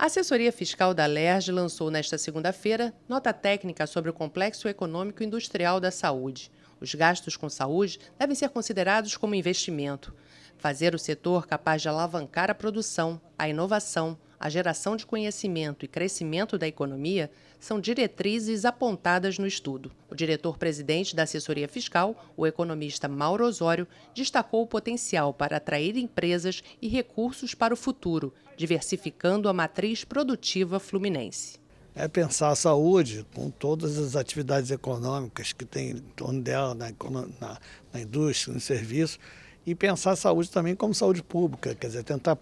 A assessoria fiscal da LERJ lançou nesta segunda-feira nota técnica sobre o complexo econômico industrial da saúde. Os gastos com saúde devem ser considerados como investimento. Fazer o setor capaz de alavancar a produção, a inovação, a geração de conhecimento e crescimento da economia são diretrizes apontadas no estudo. O diretor-presidente da assessoria fiscal, o economista Mauro Osório, destacou o potencial para atrair empresas e recursos para o futuro, diversificando a matriz produtiva fluminense. É pensar a saúde com todas as atividades econômicas que tem em torno dela, na, na, na indústria, no serviço, e pensar a saúde também como saúde pública, quer dizer, tentar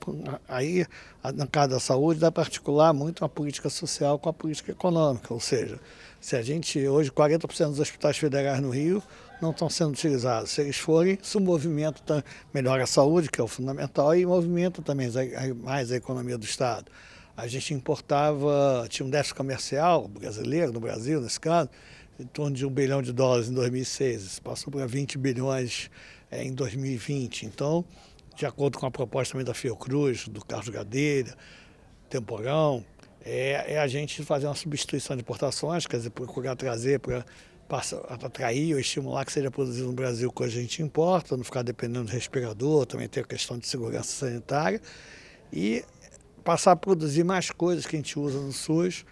aí na casa da saúde dá para articular muito a política social com a política econômica, ou seja, se a gente hoje 40% dos hospitais federais no Rio não estão sendo utilizados, se eles forem, isso movimenta melhora a saúde, que é o fundamental, e movimenta também mais a economia do estado. A gente importava, tinha um déficit comercial brasileiro no Brasil, nesse caso, em torno de um bilhão de dólares em 2006, isso passou para 20 bilhões é, em 2020. Então, de acordo com a proposta também da Fiocruz, do Carlos Gadeira, Temporão, é, é a gente fazer uma substituição de importações, quer dizer, procurar trazer para atrair ou estimular que seja produzido no Brasil que a gente importa, não ficar dependendo do respirador, também tem a questão de segurança sanitária, e passar a produzir mais coisas que a gente usa no SUS,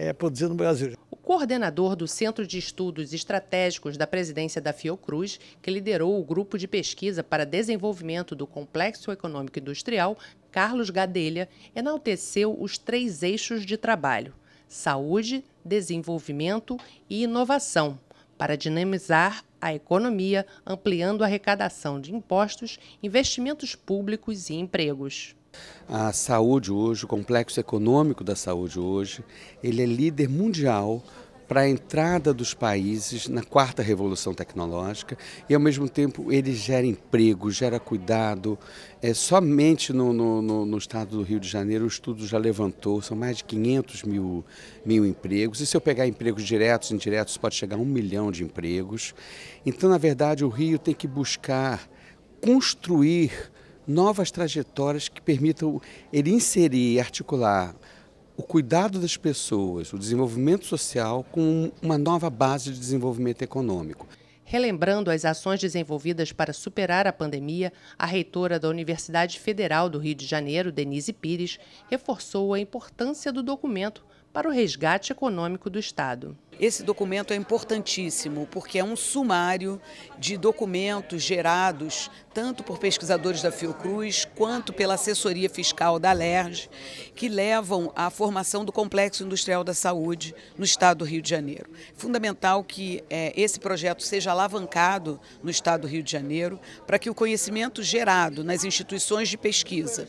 é, produzido no Brasil. O coordenador do Centro de Estudos Estratégicos da Presidência da Fiocruz, que liderou o grupo de pesquisa para desenvolvimento do Complexo Econômico Industrial, Carlos Gadelha, enalteceu os três eixos de trabalho: saúde, desenvolvimento e inovação, para dinamizar a economia, ampliando a arrecadação de impostos, investimentos públicos e empregos. A saúde hoje, o complexo econômico da saúde hoje, ele é líder mundial para a entrada dos países na quarta revolução tecnológica e, ao mesmo tempo, ele gera emprego, gera cuidado. É, somente no, no, no estado do Rio de Janeiro, o estudo já levantou, são mais de 500 mil, mil empregos. E se eu pegar empregos diretos e indiretos, pode chegar a um milhão de empregos. Então, na verdade, o Rio tem que buscar construir novas trajetórias que permitam ele inserir e articular o cuidado das pessoas, o desenvolvimento social com uma nova base de desenvolvimento econômico. Relembrando as ações desenvolvidas para superar a pandemia, a reitora da Universidade Federal do Rio de Janeiro, Denise Pires, reforçou a importância do documento para o resgate econômico do Estado. Esse documento é importantíssimo porque é um sumário de documentos gerados tanto por pesquisadores da Fiocruz quanto pela assessoria fiscal da LERJ, que levam à formação do Complexo Industrial da Saúde no estado do Rio de Janeiro. Fundamental que é, esse projeto seja alavancado no estado do Rio de Janeiro para que o conhecimento gerado nas instituições de pesquisa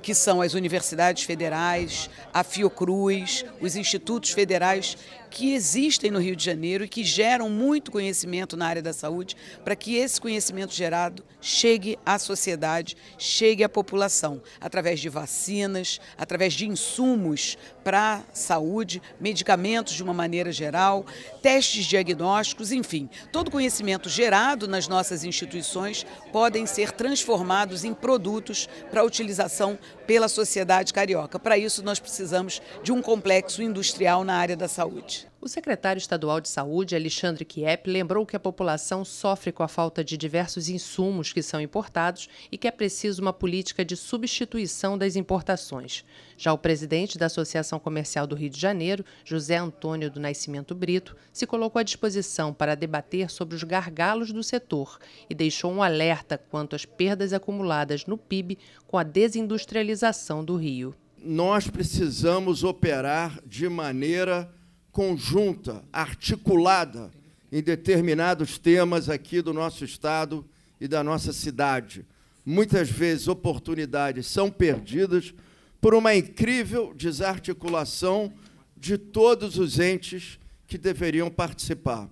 que são as universidades federais, a Fiocruz, os institutos federais que existem no Rio de Janeiro e que geram muito conhecimento na área da saúde, para que esse conhecimento gerado chegue à sociedade, chegue à população, através de vacinas, através de insumos para a saúde, medicamentos de uma maneira geral, testes diagnósticos, enfim. Todo conhecimento gerado nas nossas instituições podem ser transformados em produtos para utilização pela sociedade carioca. Para isso, nós precisamos de um complexo industrial na área da saúde. O secretário estadual de Saúde, Alexandre Kiep, lembrou que a população sofre com a falta de diversos insumos que são importados e que é preciso uma política de substituição das importações. Já o presidente da Associação Comercial do Rio de Janeiro, José Antônio do Nascimento Brito, se colocou à disposição para debater sobre os gargalos do setor e deixou um alerta quanto às perdas acumuladas no PIB com a desindustrialização do Rio nós precisamos operar de maneira conjunta, articulada em determinados temas aqui do nosso Estado e da nossa cidade. Muitas vezes, oportunidades são perdidas por uma incrível desarticulação de todos os entes que deveriam participar.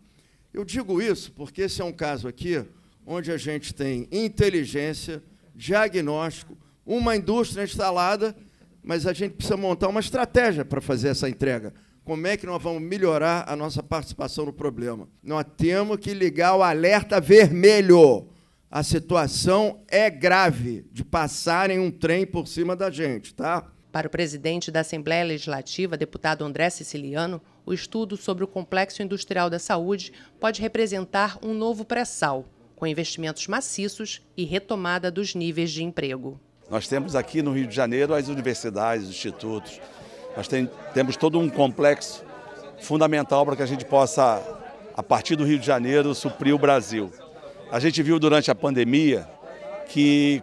Eu digo isso porque esse é um caso aqui onde a gente tem inteligência, diagnóstico, uma indústria instalada, mas a gente precisa montar uma estratégia para fazer essa entrega. Como é que nós vamos melhorar a nossa participação no problema? Nós temos que ligar o alerta vermelho. A situação é grave de passarem um trem por cima da gente, tá? Para o presidente da Assembleia Legislativa, deputado André Siciliano, o estudo sobre o complexo industrial da saúde pode representar um novo pré-sal, com investimentos maciços e retomada dos níveis de emprego. Nós temos aqui no Rio de Janeiro as universidades, os institutos, nós tem, temos todo um complexo fundamental para que a gente possa, a partir do Rio de Janeiro, suprir o Brasil. A gente viu durante a pandemia que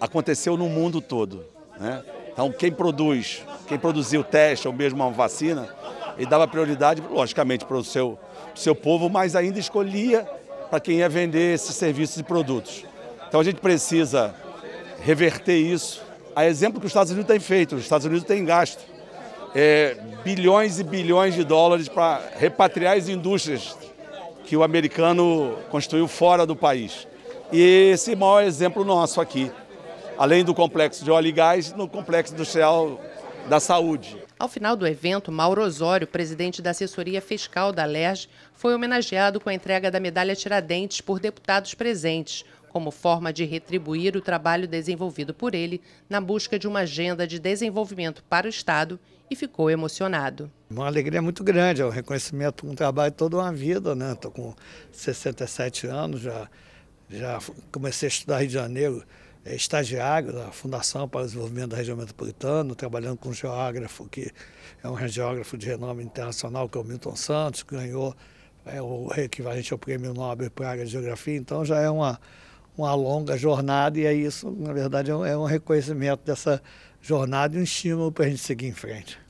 aconteceu no mundo todo. Né? Então, quem produz, quem produziu teste ou mesmo uma vacina, ele dava prioridade, logicamente, para o seu, seu povo, mas ainda escolhia para quem ia vender esses serviços e produtos. Então, a gente precisa reverter isso a exemplo que os Estados Unidos têm feito, os Estados Unidos têm gasto é, bilhões e bilhões de dólares para repatriar as indústrias que o americano construiu fora do país. E esse é o maior exemplo nosso aqui, além do complexo de óleo e gás, no complexo industrial da saúde. Ao final do evento, Mauro Osório, presidente da assessoria fiscal da LERJ, foi homenageado com a entrega da medalha Tiradentes por deputados presentes como forma de retribuir o trabalho desenvolvido por ele na busca de uma agenda de desenvolvimento para o Estado e ficou emocionado. Uma alegria muito grande, é um reconhecimento por um trabalho toda uma vida, né? Estou com 67 anos, já, já comecei a estudar Rio de Janeiro, é, estagiário da Fundação para o Desenvolvimento da Região Metropolitana, trabalhando com um geógrafo que é um geógrafo de renome internacional, que é o Milton Santos, que ganhou é, o equivalente ao Prêmio Nobel para a área de Geografia, então já é uma uma longa jornada, e é isso, na verdade, é um, é um reconhecimento dessa jornada e um estímulo para a gente seguir em frente.